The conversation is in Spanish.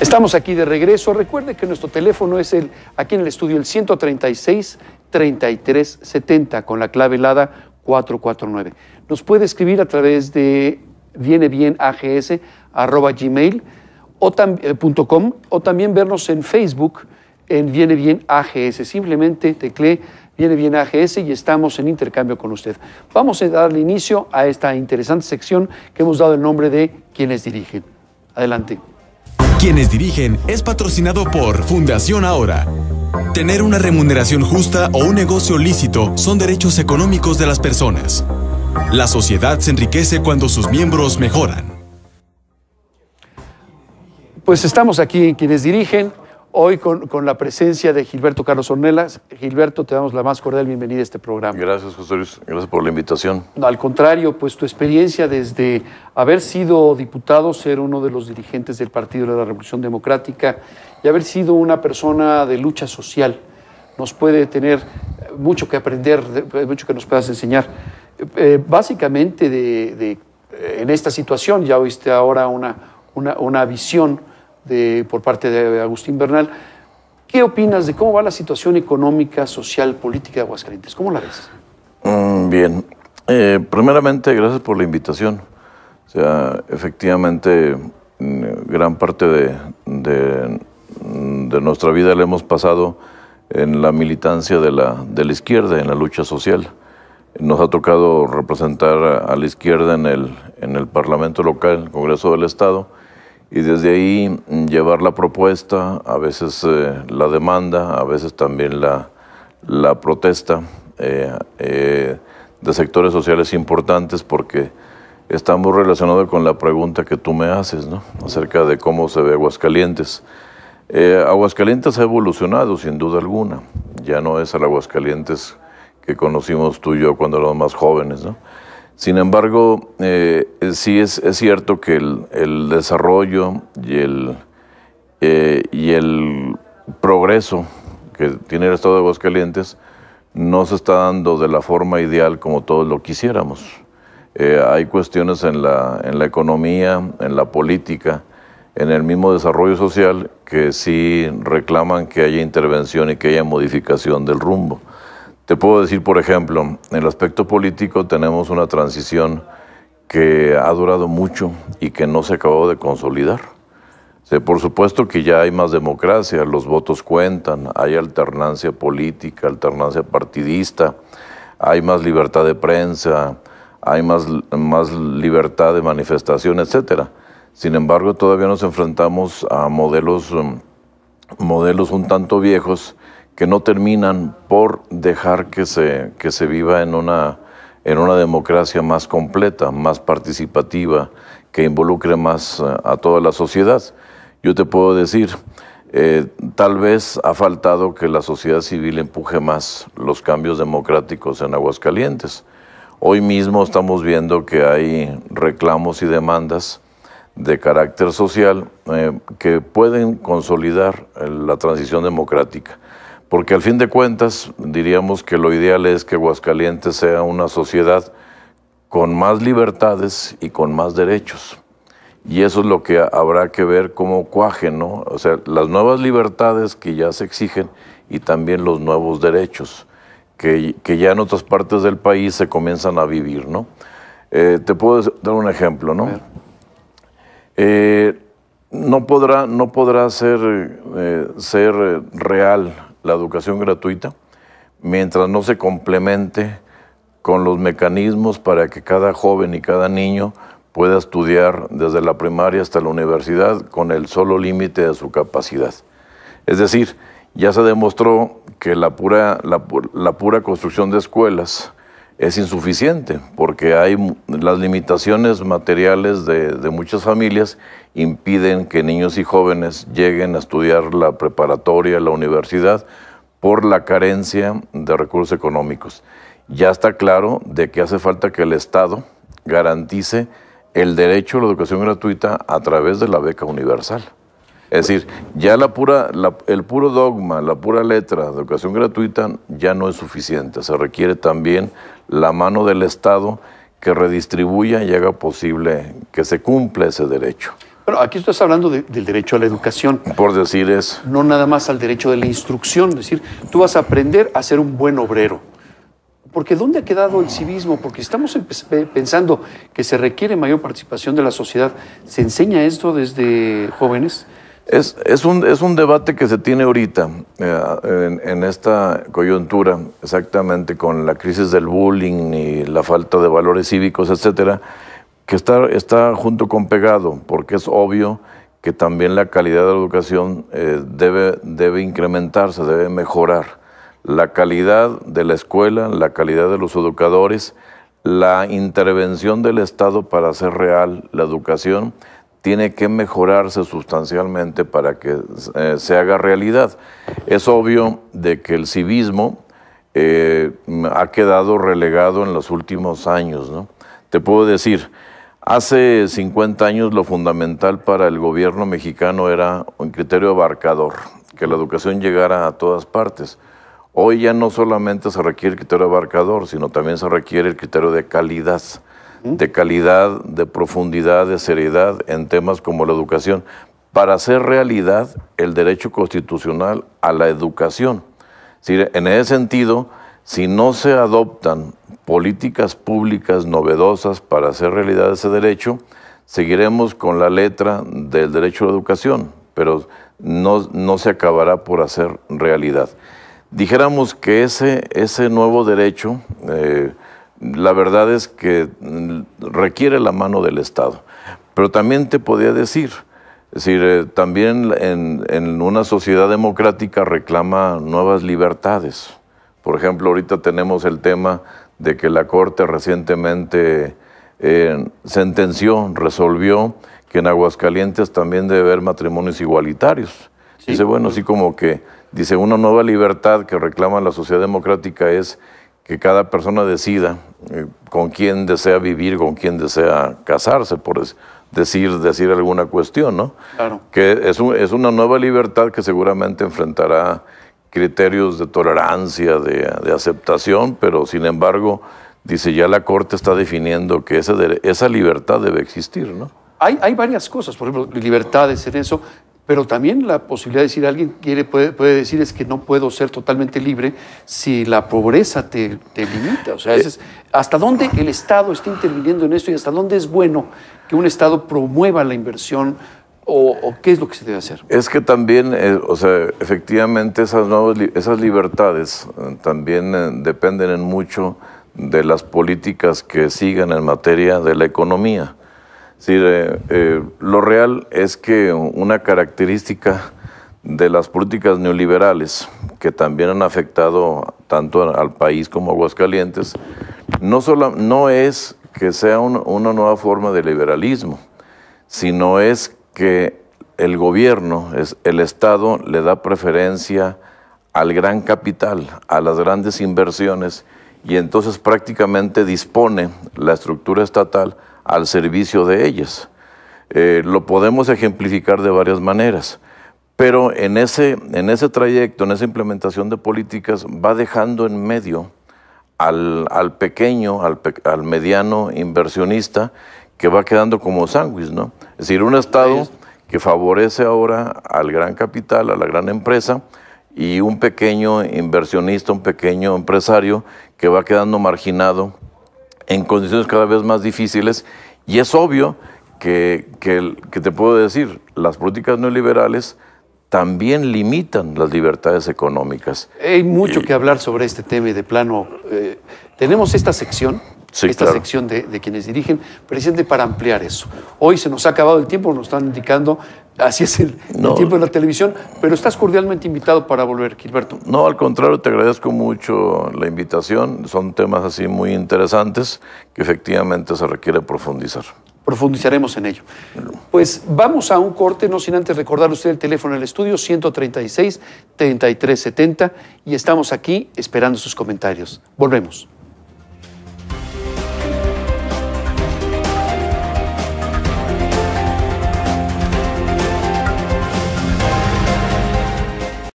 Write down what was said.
Estamos aquí de regreso. Recuerde que nuestro teléfono es el aquí en el estudio el 136 3370 con la clave helada 449. Nos puede escribir a través de vienebienags.com o eh, o también vernos en Facebook en Viene Bien AGS. Simplemente teclee Viene Bien AGS y estamos en intercambio con usted. Vamos a darle inicio a esta interesante sección que hemos dado el nombre de quienes dirigen. Adelante quienes dirigen es patrocinado por Fundación Ahora. Tener una remuneración justa o un negocio lícito son derechos económicos de las personas. La sociedad se enriquece cuando sus miembros mejoran. Pues estamos aquí en quienes dirigen hoy con, la presencia de Gilberto Carlos Ornelas. Gilberto, te damos la más cordial bienvenida a este programa. Gracias, José Luis. Gracias por la invitación. Al contrario, pues tu experiencia desde haber sido diputado, ser uno de los dirigentes del Partido de la Revolución Democrática y haber sido una persona de lucha social, nos puede tener mucho que aprender, mucho que nos puedas enseñar. Eh, eh, básicamente de, eh, en esta situación, ya oíste ahora una, una, una visión por parte de Agustín Bernal. ¿Qué opinas de cómo va la situación económica, social, política de Aguascalientes? ¿Cómo la ves? Mm, bien. Eh, primeramente, gracias por la invitación. O sea, efectivamente, mm, gran parte de, nuestra vida la hemos pasado en la militancia de la, izquierda, en la lucha social. Nos ha tocado representar a, la izquierda en el, Parlamento local, el Congreso del Estado, y desde ahí mm, llevar la propuesta, a veces eh, la demanda, a veces también la, protesta eh, eh, de sectores sociales importantes porque está muy relacionado con la pregunta que tú me haces ¿no? acerca de cómo se ve Aguascalientes. Aguascalientes ha evolucionado sin duda alguna, ya no es el Aguascalientes que conocimos tú y yo cuando éramos más jóvenes. ¿no? Sin embargo, eh, sí es, cierto que el, desarrollo eh, y el, progreso que tiene el Estado de Aguascalientes no se está dando de la forma ideal como todos lo quisiéramos. Eh, hay cuestiones en la economía, en la política, en el mismo desarrollo social que sí reclaman que haya intervención y que haya modificación del rumbo. Te puedo decir, por ejemplo, en el aspecto político tenemos una transición que ha durado mucho y que no se acabó de consolidar. por supuesto que ya hay más democracia, los votos cuentan, hay alternancia política, alternancia partidista, hay más libertad de prensa, hay más, más libertad de manifestación, etc. Sin embargo, todavía nos enfrentamos a modelos, mm, modelos un tanto viejos que no terminan por dejar que se, se viva en una, en una democracia más completa, más participativa, que involucre más eh, a toda la sociedad. Yo te puedo decir, eh, tal vez ha faltado que la sociedad civil empuje más los cambios democráticos en Aguascalientes. Hoy mismo estamos viendo que hay reclamos y demandas de carácter social eh, que pueden consolidar la transición democrática. Porque al fin de cuentas, diríamos que lo ideal es que Aguascalientes sea una sociedad con más libertades y con más derechos. Y eso es lo que habrá que ver como cuaje, ¿no? O sea, las nuevas libertades que ya se exigen y también los nuevos derechos que, ya en otras partes del país se comienzan a vivir, ¿no? Eh, te puedo dar un ejemplo, ¿no? Eh, no podrá, no podrá ser, eh, ser real la educación gratuita mientras no se complemente con los mecanismos para que cada joven y cada niño pueda estudiar desde la primaria hasta la universidad con el solo límite de su capacidad. Es decir, ya se demostró que la pura, pura construcción de escuelas es insuficiente porque hay las limitaciones materiales de, de, muchas familias impiden que niños y jóvenes lleguen a estudiar la preparatoria, la universidad, por la carencia de recursos económicos. Ya está claro de que hace falta que el Estado garantice el derecho a la educación gratuita a través de la beca universal. Es decir, ya la pura, el puro dogma, la pura letra de educación gratuita ya no es suficiente. Se requiere también la mano del Estado que redistribuya y haga posible que se cumpla ese derecho. Pero aquí estás hablando del derecho a la educación. Por decir eso. No nada más al derecho de la instrucción. Es decir, tú vas a aprender a ser un buen obrero. Porque ¿dónde ha quedado el civismo? Porque estamos pensando que se requiere mayor participación de la sociedad. ¿Se enseña esto desde jóvenes? Es, un, es un debate que se tiene ahorita, eh, en, esta coyuntura, exactamente con la crisis del bullying y la falta de valores cívicos, etcétera, que está, junto con pegado, porque es obvio que también la calidad de la educación eh, debe, debe incrementarse, debe mejorar. La calidad de la escuela, la calidad de los educadores, la intervención del Estado para hacer real la educación tiene que mejorarse sustancialmente para que eh, se haga realidad. Es obvio de que el civismo eh, ha quedado relegado en los últimos años. Te puedo decir, hace 50 años lo fundamental para el gobierno mexicano era un criterio abarcador, que la educación llegara a todas partes. Hoy ya no solamente se requiere el criterio abarcador, sino también se requiere el criterio de calidad de calidad, de profundidad, de seriedad en temas como la educación, para hacer realidad el derecho constitucional a la educación. Es en ese sentido, si no se adoptan políticas públicas novedosas para hacer realidad ese derecho, seguiremos con la letra del derecho a la educación, pero no, no se acabará por hacer realidad. Dijéramos que ese, ese nuevo derecho, eh, la verdad es que requiere la mano del Estado. Pero también te podía decir, es decir, eh, también en, una sociedad democrática reclama nuevas libertades. Por ejemplo, ahorita tenemos el tema de que la Corte recientemente eh, sentenció, resolvió que en Aguascalientes también debe haber matrimonios igualitarios. dice, bueno, así como que, dice, una nueva libertad que reclama la sociedad democrática es que cada persona decida eh, con quién desea vivir, con quién desea casarse, por decir, decir alguna cuestión, ¿no? Claro. Que es, es una nueva libertad que seguramente enfrentará criterios de tolerancia, de, aceptación, pero sin embargo, dice, ya la Corte está definiendo que esa, esa libertad debe existir, ¿no? Hay, hay varias cosas, por ejemplo, de ser eso pero también la posibilidad de decir, alguien quiere, puede, decir es que no puedo ser totalmente libre si la pobreza te, limita. O sea, ¿hasta dónde el Estado está interviniendo en esto y hasta dónde es bueno que un Estado promueva la inversión o, qué es lo que se debe hacer? Es que también, eh, o sea, efectivamente esas, nuevas, esas libertades eh, también eh, dependen en mucho de las políticas que sigan en materia de la economía. Sí, eh, lo real es que una característica de las políticas neoliberales que también han afectado tanto al país como a Aguascalientes, no, no es que sea una nueva forma de liberalismo, sino es que el gobierno, el Estado le da preferencia al gran capital, a las grandes inversiones, y entonces prácticamente dispone la estructura estatal al servicio de ellas. Eh, lo podemos ejemplificar de varias maneras, pero en ese, en ese trayecto, en esa implementación de políticas, va dejando en medio al, pequeño, al, al, mediano inversionista, que va quedando como sándwich, ¿no? Es decir, un Estado que favorece ahora al gran capital, a la gran empresa, y un pequeño inversionista, un pequeño empresario que va quedando marginado en condiciones cada vez más difíciles y es obvio que, que, te puedo decir, las políticas neoliberales también limitan las libertades económicas. Hay mucho que hablar sobre este tema y de plano eh, tenemos esta sección esta sección de, quienes dirigen, presidente, para ampliar eso. Hoy se nos ha acabado el tiempo, nos están indicando, así es el, tiempo de la televisión, pero estás cordialmente invitado para volver, Gilberto. No, al contrario, te agradezco mucho la invitación, son temas así muy interesantes que efectivamente se requiere profundizar profundizaremos en ello. Pues vamos a un corte, no sin antes recordar usted el teléfono del estudio 136 3370 y estamos aquí esperando sus comentarios. Volvemos.